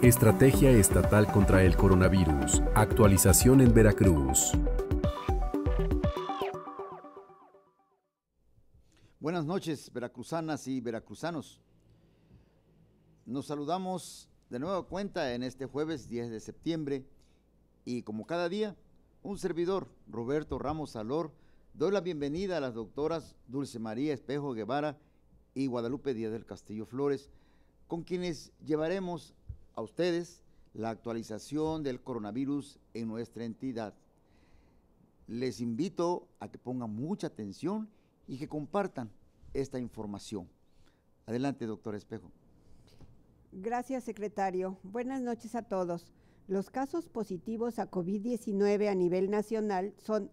Estrategia Estatal contra el Coronavirus. Actualización en Veracruz. Buenas noches, veracruzanas y veracruzanos. Nos saludamos de nueva cuenta en este jueves 10 de septiembre y como cada día, un servidor, Roberto Ramos Alor, Doy la bienvenida a las doctoras Dulce María Espejo Guevara y Guadalupe Díaz del Castillo Flores, con quienes llevaremos a ustedes la actualización del coronavirus en nuestra entidad. Les invito a que pongan mucha atención y que compartan esta información. Adelante, doctor Espejo. Gracias, secretario. Buenas noches a todos. Los casos positivos a COVID-19 a nivel nacional son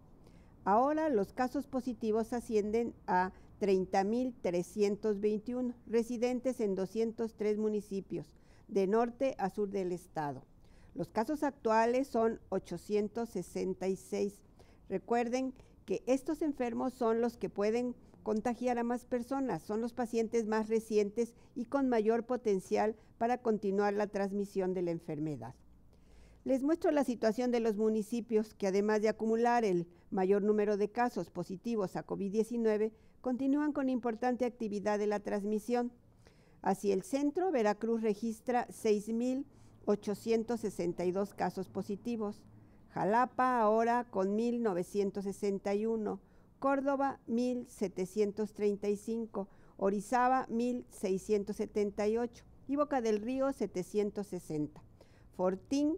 Ahora los casos positivos ascienden a 30.321 residentes en 203 municipios, de norte a sur del estado. Los casos actuales son 866. Recuerden que estos enfermos son los que pueden contagiar a más personas, son los pacientes más recientes y con mayor potencial para continuar la transmisión de la enfermedad. Les muestro la situación de los municipios que además de acumular el mayor número de casos positivos a COVID-19, continúan con importante actividad de la transmisión. Hacia el centro, Veracruz registra 6.862 casos positivos, Jalapa ahora con 1.961, Córdoba 1.735, Orizaba 1.678 y Boca del Río 760. Fortín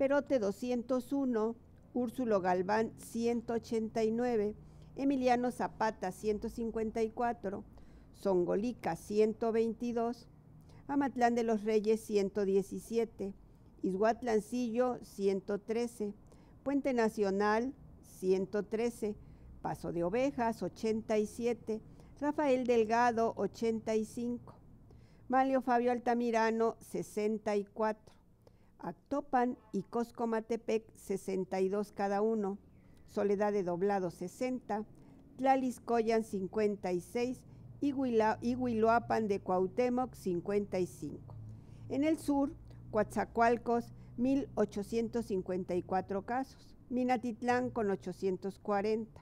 Perote 201, Úrsulo Galván 189, Emiliano Zapata 154, Zongolica 122, Amatlán de los Reyes 117, Izhuatlancillo 113, Puente Nacional 113, Paso de Ovejas 87, Rafael Delgado 85, Malio Fabio Altamirano 64. Actopan y Coscomatepec 62 cada uno, Soledad de Doblado 60, Tlaliscoyan 56 y, Huiloapan de Cuauhtémoc 55. En el sur, Coatzacoalcos 1854 casos, Minatitlán con 840,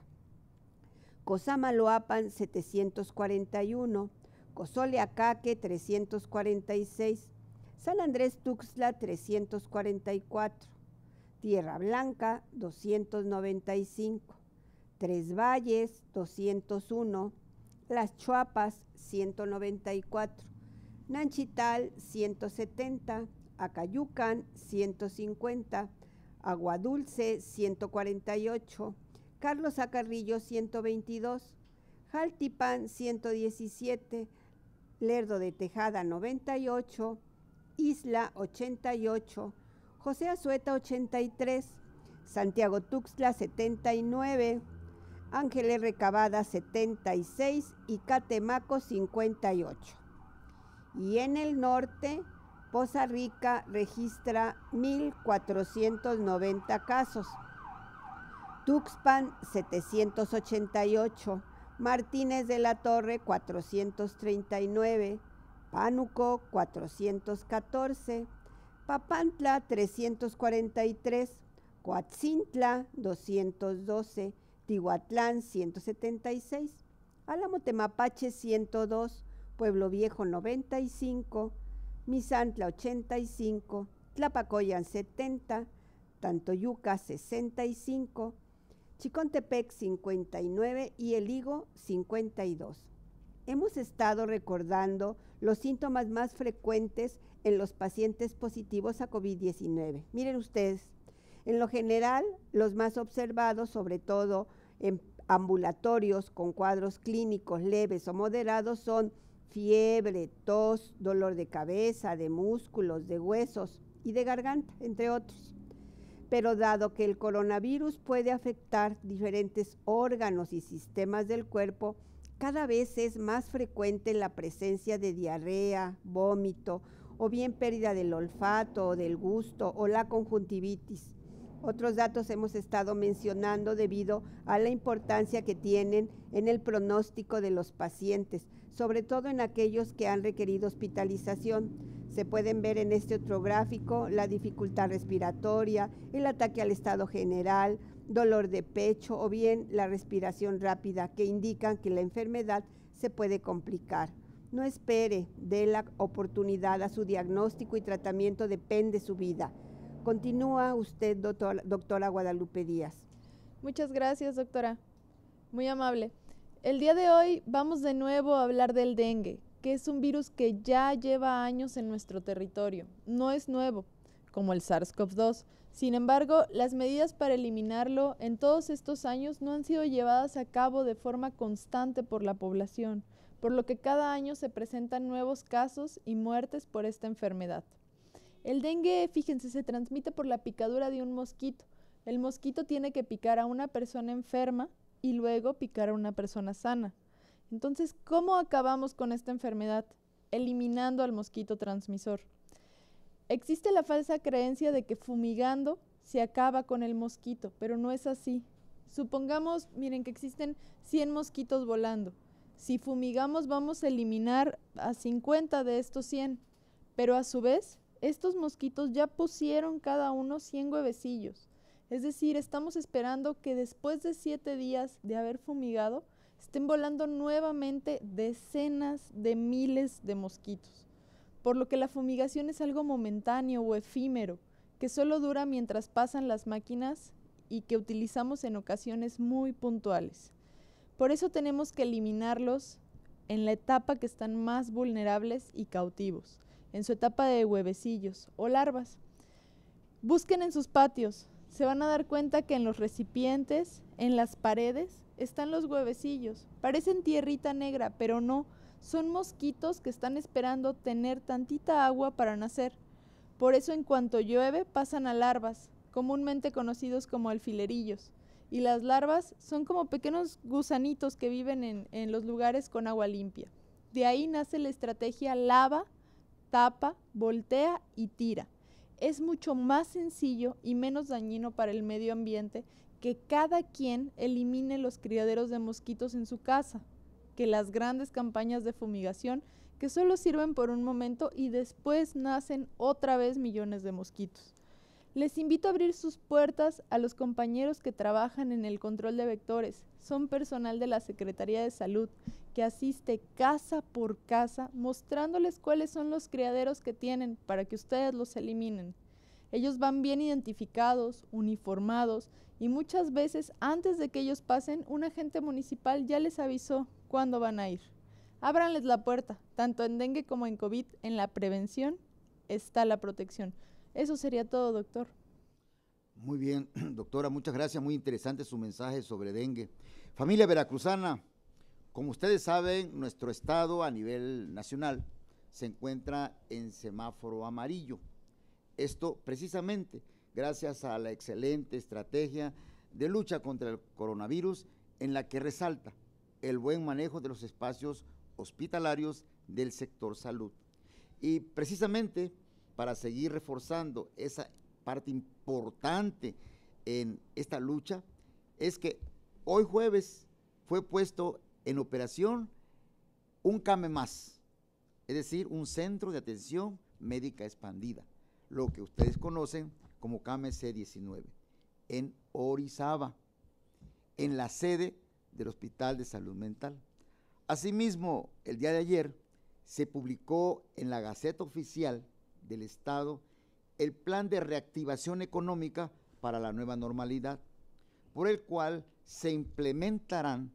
Cosamaloapan 741, Cozoleacaque 346, San Andrés Tuxtla 344, Tierra Blanca 295, Tres Valles 201, Las Chuapas 194, Nanchital 170, Acayucan 150, Aguadulce 148, Carlos Acarrillo 122, Jaltipan 117, Lerdo de Tejada 98, Isla 88, José Azueta 83, Santiago Tuxtla 79, Ángeles Recabada, 76 y Catemaco 58. Y en el norte, Poza Rica registra 1.490 casos, Tuxpan 788, Martínez de la Torre 439, Pánuco 414, Papantla 343, Coatzintla 212, Tihuatlán 176, Álamo Temapache 102, Pueblo Viejo 95, Misantla 85, Tlapacoyan 70, Tantoyuca 65, Chicontepec 59 y El Higo 52. Hemos estado recordando los síntomas más frecuentes en los pacientes positivos a COVID-19. Miren ustedes, en lo general, los más observados, sobre todo en ambulatorios con cuadros clínicos leves o moderados, son fiebre, tos, dolor de cabeza, de músculos, de huesos y de garganta, entre otros. Pero dado que el coronavirus puede afectar diferentes órganos y sistemas del cuerpo, cada vez es más frecuente la presencia de diarrea, vómito o bien pérdida del olfato o del gusto o la conjuntivitis. Otros datos hemos estado mencionando debido a la importancia que tienen en el pronóstico de los pacientes, sobre todo en aquellos que han requerido hospitalización. Se pueden ver en este otro gráfico la dificultad respiratoria, el ataque al estado general, dolor de pecho o bien la respiración rápida que indican que la enfermedad se puede complicar. No espere, dé la oportunidad a su diagnóstico y tratamiento depende su vida. Continúa usted, doctora, doctora Guadalupe Díaz. Muchas gracias, doctora. Muy amable. El día de hoy vamos de nuevo a hablar del dengue, que es un virus que ya lleva años en nuestro territorio. No es nuevo, como el SARS-CoV-2, sin embargo, las medidas para eliminarlo en todos estos años no han sido llevadas a cabo de forma constante por la población, por lo que cada año se presentan nuevos casos y muertes por esta enfermedad. El dengue, fíjense, se transmite por la picadura de un mosquito. El mosquito tiene que picar a una persona enferma y luego picar a una persona sana. Entonces, ¿cómo acabamos con esta enfermedad? Eliminando al mosquito transmisor. Existe la falsa creencia de que fumigando se acaba con el mosquito, pero no es así. Supongamos, miren, que existen 100 mosquitos volando. Si fumigamos vamos a eliminar a 50 de estos 100, pero a su vez, estos mosquitos ya pusieron cada uno 100 huevecillos. Es decir, estamos esperando que después de 7 días de haber fumigado, estén volando nuevamente decenas de miles de mosquitos por lo que la fumigación es algo momentáneo o efímero, que solo dura mientras pasan las máquinas y que utilizamos en ocasiones muy puntuales. Por eso tenemos que eliminarlos en la etapa que están más vulnerables y cautivos, en su etapa de huevecillos o larvas. Busquen en sus patios, se van a dar cuenta que en los recipientes, en las paredes, están los huevecillos. Parecen tierrita negra, pero no, son mosquitos que están esperando tener tantita agua para nacer. Por eso en cuanto llueve pasan a larvas, comúnmente conocidos como alfilerillos. Y las larvas son como pequeños gusanitos que viven en, los lugares con agua limpia. De ahí nace la estrategia lava, tapa, voltea y tira. Es mucho más sencillo y menos dañino para el medio ambiente que cada quien elimine los criaderos de mosquitos en su casa que las grandes campañas de fumigación que solo sirven por un momento y después nacen otra vez millones de mosquitos. Les invito a abrir sus puertas a los compañeros que trabajan en el control de vectores. Son personal de la Secretaría de Salud que asiste casa por casa mostrándoles cuáles son los criaderos que tienen para que ustedes los eliminen. Ellos van bien identificados, uniformados y muchas veces antes de que ellos pasen, un agente municipal ya les avisó cuándo van a ir. Ábranles la puerta, tanto en dengue como en COVID, en la prevención está la protección. Eso sería todo, doctor. Muy bien, doctora, muchas gracias, muy interesante su mensaje sobre dengue. Familia veracruzana, como ustedes saben, nuestro estado a nivel nacional se encuentra en semáforo amarillo. Esto precisamente gracias a la excelente estrategia de lucha contra el coronavirus en la que resalta el buen manejo de los espacios hospitalarios del sector salud. Y precisamente para seguir reforzando esa parte importante en esta lucha, es que hoy jueves fue puesto en operación un CAME más, es decir, un centro de atención médica expandida, lo que ustedes conocen como CAME C19, en Orizaba, en la sede del Hospital de Salud Mental. Asimismo, el día de ayer se publicó en la Gaceta Oficial del Estado el plan de reactivación económica para la nueva normalidad, por el cual se implementarán,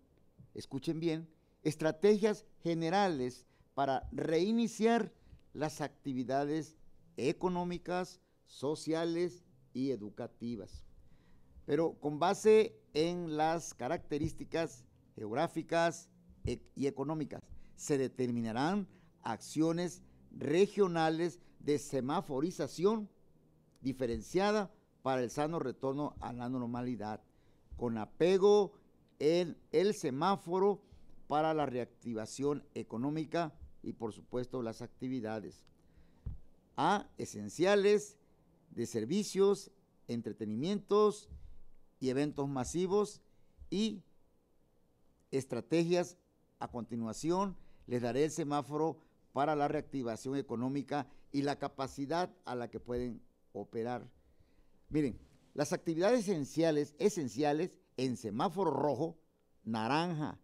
escuchen bien, estrategias generales para reiniciar las actividades económicas, sociales y educativas. Pero con base en las características geográficas e-, y económicas. Se determinarán acciones regionales de semaforización diferenciada para el sano retorno a la normalidad, con apego en el semáforo para la reactivación económica y por supuesto las actividades. A esenciales de servicios, entretenimientos, eventos masivos y estrategias. A continuación, les daré el semáforo para la reactivación económica y la capacidad a la que pueden operar. Miren, las actividades esenciales, esenciales en semáforo rojo, naranja,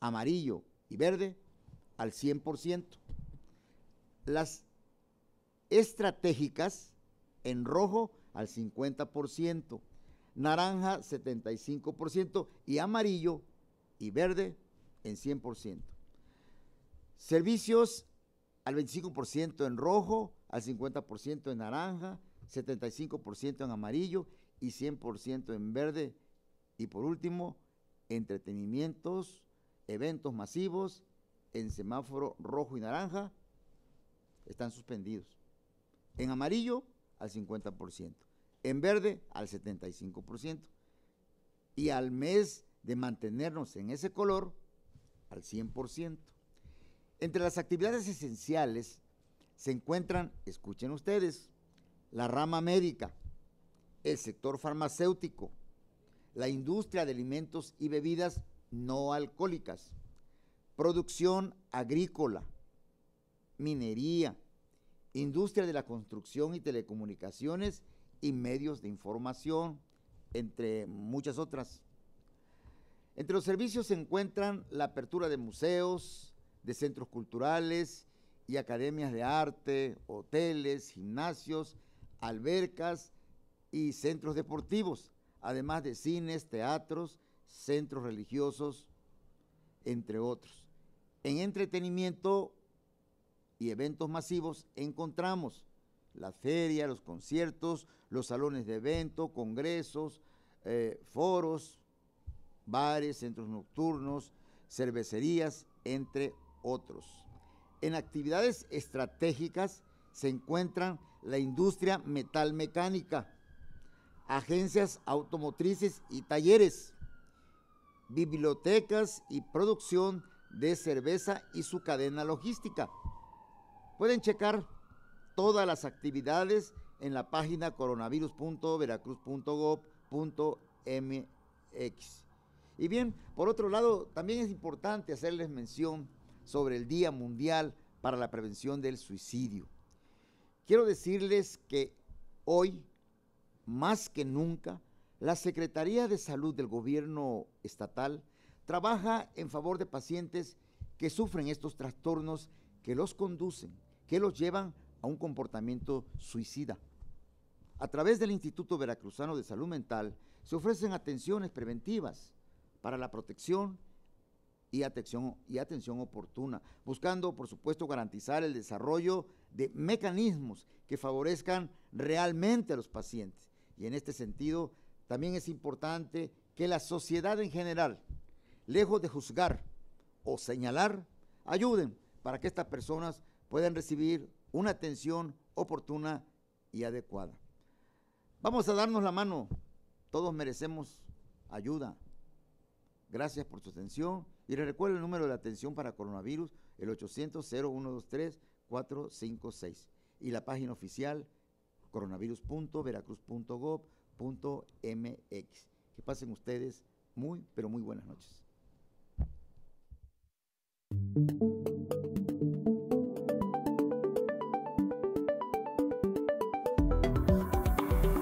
amarillo y verde al 100%. Las estratégicas en rojo al 50% naranja 75% y amarillo y verde en 100%. Servicios al 25% en rojo, al 50% en naranja, 75% en amarillo y 100% en verde. Y por último, entretenimientos, eventos masivos en semáforo rojo y naranja están suspendidos. En amarillo al 50% en verde al 75% y al mes de mantenernos en ese color al 100%. Entre las actividades esenciales se encuentran, escuchen ustedes, la rama médica, el sector farmacéutico, la industria de alimentos y bebidas no alcohólicas, producción agrícola, minería, industria de la construcción y telecomunicaciones, y medios de información, entre muchas otras. Entre los servicios se encuentran la apertura de museos, de centros culturales y academias de arte, hoteles, gimnasios, albercas y centros deportivos, además de cines, teatros, centros religiosos, entre otros. En entretenimiento y eventos masivos encontramos la feria, los conciertos, los salones de evento, congresos, eh, foros, bares, centros nocturnos, cervecerías, entre otros. En actividades estratégicas se encuentran la industria metalmecánica, agencias automotrices y talleres, bibliotecas y producción de cerveza y su cadena logística. Pueden checar todas las actividades en la página coronavirus.veracruz.gov.mx. Y bien, por otro lado, también es importante hacerles mención sobre el Día Mundial para la Prevención del Suicidio. Quiero decirles que hoy, más que nunca, la Secretaría de Salud del Gobierno Estatal trabaja en favor de pacientes que sufren estos trastornos que los conducen, que los llevan un comportamiento suicida. A través del Instituto Veracruzano de Salud Mental se ofrecen atenciones preventivas para la protección y atención, y atención oportuna, buscando, por supuesto, garantizar el desarrollo de mecanismos que favorezcan realmente a los pacientes. Y en este sentido, también es importante que la sociedad en general, lejos de juzgar o señalar, ayuden para que estas personas puedan recibir una atención oportuna y adecuada. Vamos a darnos la mano. Todos merecemos ayuda. Gracias por su atención. Y les recuerdo el número de atención para coronavirus, el 800-0123-456. Y la página oficial, coronavirus.veracruz.gov.mx. Que pasen ustedes muy, pero muy buenas noches.